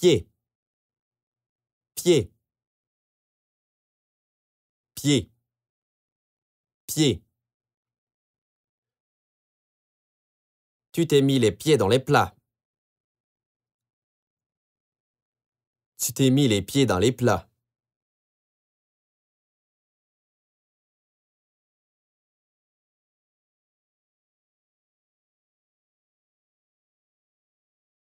pied, pied, pied, pied. Tu t'es mis les pieds dans les plats. Tu t'es mis les pieds dans les plats.